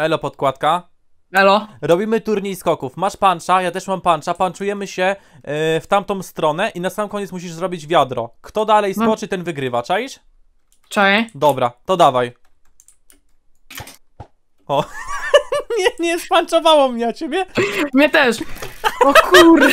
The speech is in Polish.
Elo podkładka. Elo. Robimy turniej skoków. Masz pancza, ja też mam pancza. Panczujemy się yy, w tamtą stronę i na sam koniec musisz zrobić wiadro. Kto dalej no. skoczy, ten wygrywa, czaisz? Czaję. Dobra, to dawaj. O. nie, nie spanczowało mnie, a ciebie? Mnie też. O kur...